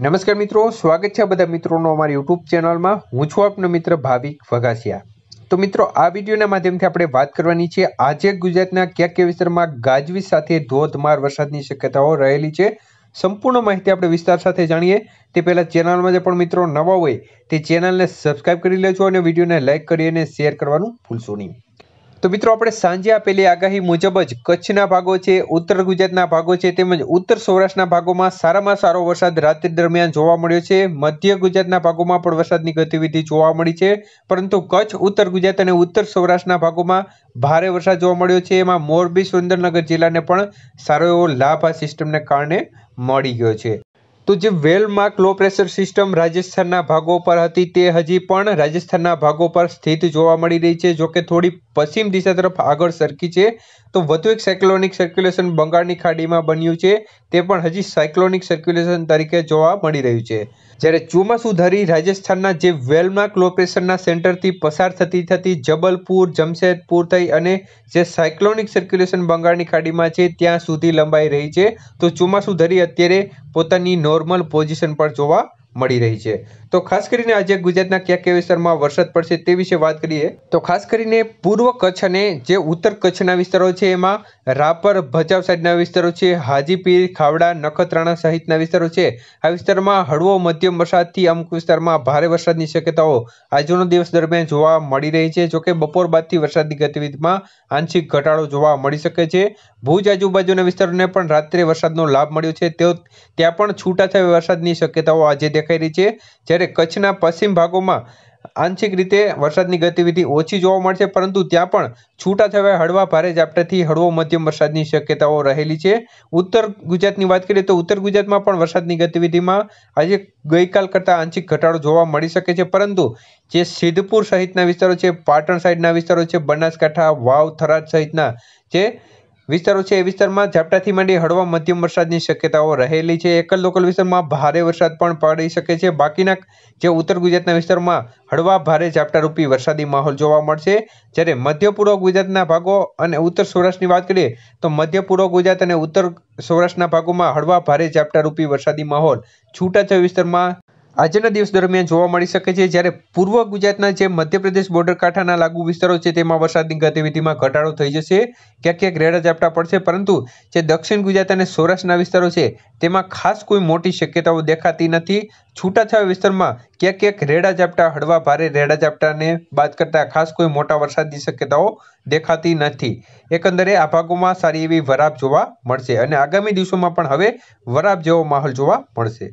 નમસ્કાર મિત્રો સ્વાગત છે બધા મિત્રોનો અમારી યુટ્યુબ ચેનલમાં હું છું આપનો મિત્ર ભાવિક વઘાસિયા તો મિત્રો આ વિડીયોના માધ્યમથી આપણે વાત કરવાની છે આજે ગુજરાતના ક્યાં ક્યાં વિસ્તારમાં ગાજવીજ સાથે ધોધમાર વરસાદની શક્યતાઓ રહેલી છે સંપૂર્ણ માહિતી આપણે વિસ્તાર સાથે જાણીએ તે પહેલાં ચેનલમાં જે પણ મિત્રો નવા હોય તે ચેનલને સબસ્ક્રાઈબ કરી લેજો અને વિડીયોને લાઇક કરી અને શેર કરવાનું ભૂલશો નહીં તો મિત્રો આપણે સાંજે આપેલી આગાહી મુજબ જ કચ્છના ભાગો છે ઉત્તર ગુજરાતના ભાગો છે તેમજ ઉત્તર સૌરાષ્ટ્રના ભાગોમાં સારામાં સારો વરસાદ રાત્રિ દરમિયાન જોવા મળ્યો છે મધ્ય ગુજરાતના ભાગોમાં પણ વરસાદની ગતિવિધિ જોવા મળી છે પરંતુ કચ્છ ઉત્તર ગુજરાત અને ઉત્તર સૌરાષ્ટ્રના ભાગોમાં ભારે વરસાદ જોવા મળ્યો છે એમાં મોરબી સુરેન્દ્રનગર જિલ્લાને પણ સારો એવો લાભ આ સિસ્ટમને કારણે મળી ગયો છે તો જે વેલમાર્ક લો પ્રેશર સિસ્ટમ રાજસ્થાનના ભાગો પર હતી તે હજી પણ રાજસ્થાનના ભાગો પર સ્થિત જોવા મળી રહી છે જોકે થોડી પશ્ચિમ દિશા તરફ આગળ સરકી છે તો વધુ એક સાયક્લોનિક સર્ક્યુલેશન બંગાળની ખાડીમાં બન્યું છે તે પણ હજી સાયક્લોનિક સર્ક્યુલેશન તરીકે જોવા મળી રહ્યું છે જ્યારે ચોમાસુ ધરી રાજસ્થાનના જે વેલમાર્ક લો પ્રેશરના સેન્ટરથી પસાર થતી થતી જબલપુર જમશેદપુર થઈ અને જે સાયક્લોનિક સર્ક્યુલેશન બંગાળની ખાડીમાં છે ત્યાં સુધી લંબાઈ રહી છે તો ચોમાસુ ધરી અત્યારે પોતાની નો નોર્મલ પોઝિશન પર જોવા મળી રહી છે તો ખાસ કરીને આજે ગુજરાતના ક્યાં ક્યાં વિસ્તારમાં વરસાદ પડશે તે વિશે વાત કરીએ તો ખાસ કરીને પૂર્વ કચ્છ અને જે ઉત્તર કચ્છના વિસ્તારો છે એમાં રાપર ભચાઉ સાઈડના વિસ્તારો છે હાજીપીર ખાવડા નખત્રાણા સહિતના વિસ્તારો છે આ વિસ્તારમાં હળવો મધ્યમ વરસાદથી અમુક વિસ્તારમાં ભારે વરસાદની શક્યતાઓ આજનો દિવસ દરમિયાન જોવા મળી રહી છે જોકે બપોર બાદથી વરસાદની ગતિવિધિમાં આંશિક ઘટાડો જોવા મળી શકે છે ભુજ આજુબાજુના વિસ્તારોને પણ રાત્રે વરસાદનો લાભ મળ્યો છે તેઓ ત્યાં પણ છૂટા છૂટાછવાયા વરસાદની શક્યતાઓ આજે દેખાઈ રહી છે જ્યારે કચ્છના પશ્ચિમ ભાગોમાં આંશિક રીતે વરસાદની ગતિવિધિ ઓછી જોવા મળશે પરંતુ ત્યાં પણ છૂટાછવાયા હળવા ભારે ઝાપટાથી હળવો મધ્યમ વરસાદની શક્યતાઓ રહેલી છે ઉત્તર ગુજરાતની વાત કરીએ તો ઉત્તર ગુજરાતમાં પણ વરસાદની ગતિવિધિમાં આજે ગઈકાલ કરતાં આંશિક ઘટાડો જોવા મળી શકે છે પરંતુ જે સિદ્ધપુર સહિતના વિસ્તારો છે પાટણ સાઈડના વિસ્તારો છે બનાસકાંઠા વાવ થરાદ સહિતના જે વિસ્તારો છે એ વિસ્તારમાં ઝાપટાથી માંડી હળવા મધ્યમ વરસાદની શક્યતાઓ રહેલી છે એકલ લોકલ વિસ્તારમાં ભારે વરસાદ પણ પડી શકે છે બાકીના જે ઉત્તર ગુજરાતના વિસ્તારમાં હળવા ભારે ઝાપટારૂપી વરસાદી માહોલ જોવા મળશે જ્યારે મધ્ય પૂર્વ ગુજરાતના ભાગો અને ઉત્તર સૌરાષ્ટ્રની વાત કરીએ તો મધ્ય પૂર્વ ગુજરાત અને ઉત્તર સૌરાષ્ટ્રના ભાગોમાં હળવા ભારે ઝાપટારૂપી વરસાદી માહોલ છૂટાછવાયા વિસ્તારમાં આજના દિવસ દરમિયાન જોવા મળી શકે છે જ્યારે પૂર્વ ગુજરાતના જે મધ્યપ્રદેશ બોર્ડર કાંઠાના લાગુ વિસ્તારો છે તેમાં વરસાદની ગતિવિધિમાં ઘટાડો થઈ જશે ક્યાંક ક્યાંક રેડા ઝાપટા પડશે પરંતુ જે દક્ષિણ ગુજરાત અને સૌરાષ્ટ્રના વિસ્તારો છે તેમાં ખાસ કોઈ મોટી શક્યતાઓ દેખાતી નથી છૂટાછવાયા વિસ્તારમાં ક્યાંક ક્યાંક રેડા ઝાપટા હળવા ભારે રેડા ઝાપટાને બાદ કરતાં ખાસ કોઈ મોટા વરસાદની શક્યતાઓ દેખાતી નથી એકંદરે આ ભાગોમાં સારી એવી વરાબ જોવા મળશે અને આગામી દિવસોમાં પણ હવે વરાબ જેવો માહોલ જોવા મળશે